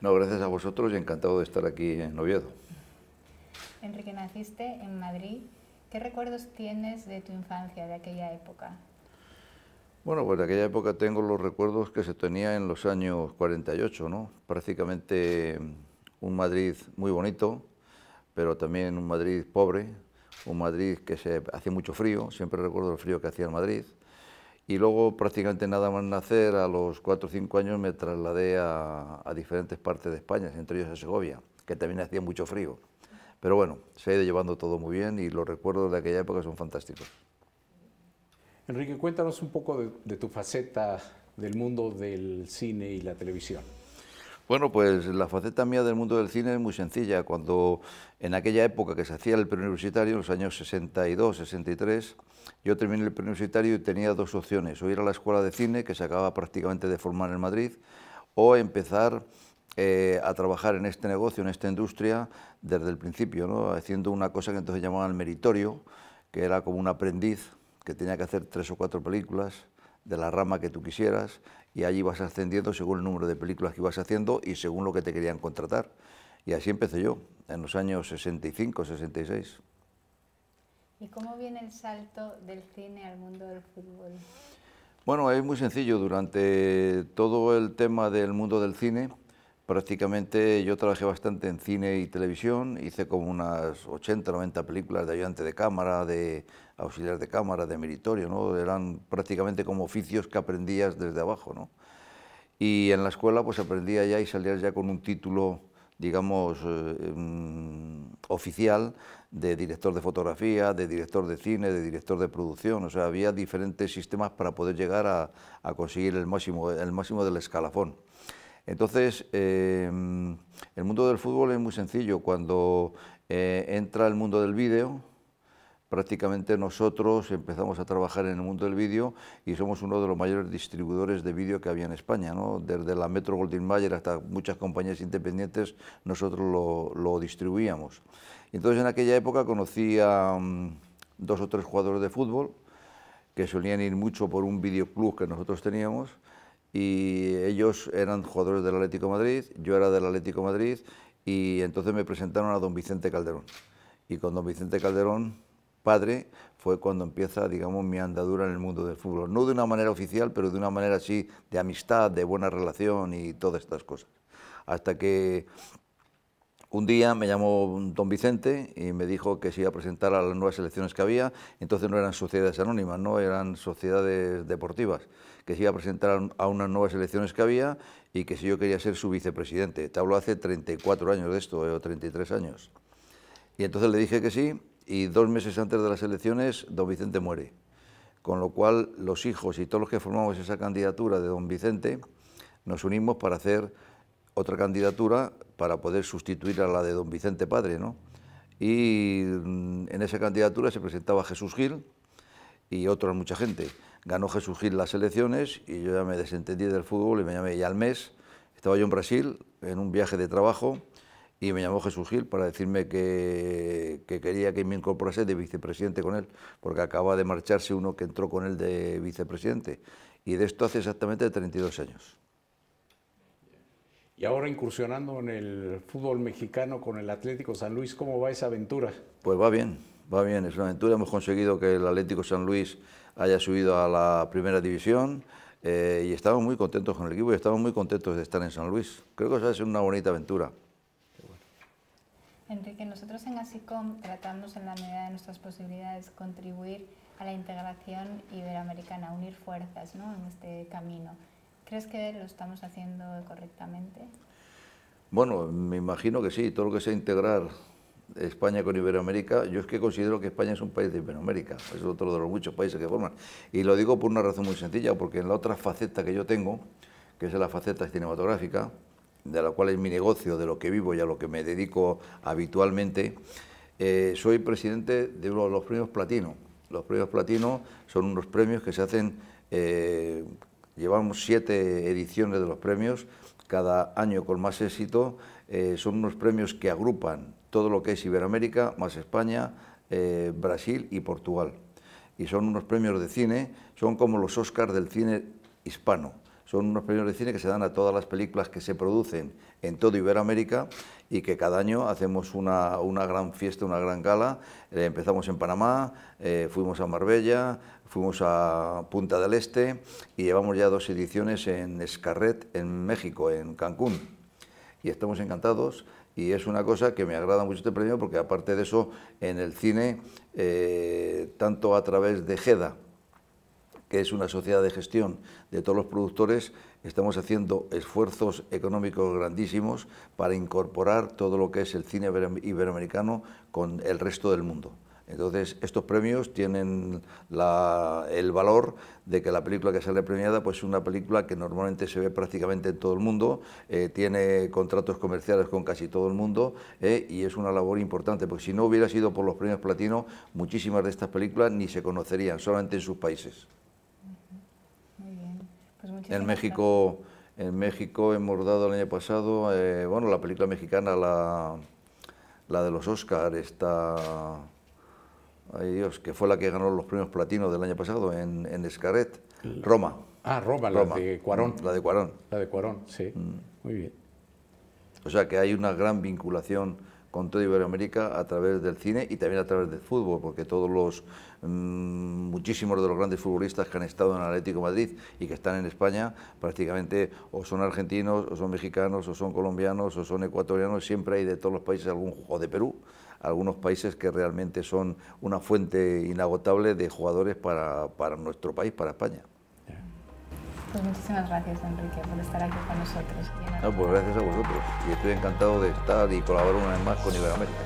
No, gracias a vosotros y encantado de estar aquí en Oviedo. Enrique, naciste en Madrid. ¿Qué recuerdos tienes de tu infancia, de aquella época? Bueno, pues de aquella época tengo los recuerdos que se tenía en los años 48, ¿no? Prácticamente un Madrid muy bonito, pero también un Madrid pobre, un Madrid que se hacía mucho frío, siempre recuerdo el frío que hacía en Madrid, y luego prácticamente nada más nacer, a los 4 o 5 años me trasladé a, diferentes partes de España, entre ellos a Segovia, que también hacía mucho frío. Pero bueno, se ha ido llevando todo muy bien y los recuerdos de aquella época son fantásticos. Enrique, cuéntanos un poco de tu faceta del mundo del cine y la televisión. Bueno, pues la faceta mía del mundo del cine es muy sencilla. Cuando en aquella época que se hacía el preuniversitario, en los años 62, 63, yo terminé el preuniversitario y tenía dos opciones, o ir a la escuela de cine, que se acababa prácticamente de formar en Madrid, o empezar eh, a trabajar en este negocio, en esta industria, desde el principio, ¿no? haciendo una cosa que entonces llamaban el meritorio, que era como un aprendiz que tenía que hacer tres o cuatro películas, de la rama que tú quisieras y allí vas ascendiendo según el número de películas que ibas haciendo y según lo que te querían contratar. Y así empecé yo, en los años 65, 66. ¿Y cómo viene el salto del cine al mundo del fútbol? Bueno, es muy sencillo. Durante todo el tema del mundo del cine, Prácticamente yo trabajé bastante en cine y televisión, hice como unas 80, 90 películas de ayudante de cámara, de auxiliar de cámara, de meritorio, ¿no? Eran prácticamente como oficios que aprendías desde abajo, Y en la escuela pues aprendía ya y salías ya con un título, digamos, eh, em, oficial de director de fotografía, de director de cine, de director de producción. O sea, había diferentes sistemas para poder llegar a, conseguir el máximo, el máximo del escalafón. Entonces, em, el mundo del fútbol es muy sencillo. Cuando eh, entra el mundo del vídeo, prácticamente nosotros empezamos a trabajar en el mundo del vídeo y somos uno de los mayores distribuidores de vídeo que había en España. Desde la Metro Goldwyn Mayer hasta muchas compañías independientes, nosotros lo, distribuíamos. Entonces, en aquella época conocí a mm, dos o tres jugadores de fútbol que solían ir mucho por un video videoclub que nosotros teníamos y ellos eran jugadores del Atlético Madrid, yo era del Atlético Madrid y entonces me presentaron a don Vicente Calderón. Y con don Vicente Calderón, padre, fue cuando empieza, digamos, mi andadura en el mundo del fútbol. No de una manera oficial, pero de una manera así de amistad, de buena relación y todas estas cosas. Hasta que un día me llamó don Vicente y me dijo que se iba a presentar a las nuevas elecciones que había, entonces no eran sociedades anónimas, no eran sociedades deportivas, que se iba a presentar a unas nuevas elecciones que había y que si yo quería ser su vicepresidente. Te hablo hace 34 años de esto, eh, o 33 años. Y entonces le dije que sí y dos meses antes de las elecciones don Vicente muere. Con lo cual los hijos y todos los que formamos esa candidatura de don Vicente nos unimos para hacer otra candidatura para poder sustituir a la de don Vicente Padre, Y mm, en esa candidatura se presentaba Jesús Gil y otra mucha gente. Ganó Jesús Gil las elecciones y yo ya me desentendí del fútbol y me llamé ya al mes. Estaba yo en Brasil en un viaje de trabajo y me llamó Jesús Gil para decirme que, quería que me incorporase de vicepresidente con él, porque acababa de marcharse uno que entró con él de vicepresidente. Y de esto hace exactamente 32 años y ahora incursionando en el fútbol mexicano con el Atlético San Luis. ¿Cómo va esa aventura? Pues va bien, va bien, es una aventura. Hemos conseguido que el Atlético San Luis haya subido a la primera división eh, y estamos muy contentos con el equipo y estamos muy contentos de estar en San Luis. Creo que a ser una bonita aventura. Enrique, nosotros en ASICOM tratamos en la medida de nuestras posibilidades contribuir a la integración iberoamericana, unir fuerzas ¿no? en este camino. ¿Crees que lo estamos haciendo correctamente? Bueno, me imagino que sí, todo lo que sea integrar España con Iberoamérica, yo es que considero que España es un país de Iberoamérica, es otro de los muchos países que forman. Y lo digo por una razón muy sencilla, porque en la otra faceta que yo tengo, que es la faceta cinematográfica, de la cual es mi negocio, de lo que vivo y a lo que me dedico habitualmente, eh, soy presidente de los premios platino. Los premios platino son unos premios que se hacen eh, Llevamos siete ediciones de los premios, cada año con más éxito. Eh, son unos premios que agrupan todo lo que es Iberoamérica, más España, eh, Brasil y Portugal. Y son unos premios de cine, son como los Oscars del cine hispano son unos premios de cine que se dan a todas las películas que se producen en todo Iberoamérica y que cada año hacemos una, gran fiesta, una gran gala. Eh, empezamos en Panamá, eh, fuimos a Marbella, fuimos a Punta del Este y llevamos ya dos ediciones en Escarret, en México, en Cancún. Y estamos encantados y es una cosa que me agrada mucho este premio porque aparte de eso, en el cine, eh, tanto a través de GEDA, que es una sociedad de gestión de todos los productores, estamos haciendo esfuerzos económicos grandísimos para incorporar todo lo que es el cine iberoamericano con el resto del mundo. Entonces, estos premios tienen el valor de que la película que sale premiada pues, es una película que normalmente se ve prácticamente en todo el mundo, eh, tiene contratos comerciales con casi todo el mundo eh, y es una labor importante, porque si no hubiera sido por los premios platino, muchísimas de estas películas ni se conocerían, solamente en sus países en México, en México hemos dado el año pasado, eh, bueno, la película mexicana, la, de los Oscar, está... Dios, que fue la que ganó los premios platinos del año pasado en, en Escaret, Roma. Ah, Roma, la de Cuarón. La de Cuarón. La de Cuarón, sí. Mm. Muy bien. O sea que hay una gran vinculación con toda Iberoamérica a través del cine y también a través del fútbol, porque todos los, mm, muchísimos de los grandes futbolistas que han estado en Atlético Madrid y que están en España, prácticamente o son argentinos, o son mexicanos, o son colombianos, o son ecuatorianos, siempre hay de todos los países algún juego de Perú, algunos países que realmente son una fuente inagotable de jugadores para nuestro país, para España. Pues, muchísimas gracias, Enrique, por estar aquí con nosotros. pues gracias a vosotros. Y estoy encantado de estar y colaborar una vez más con Iberoamérica.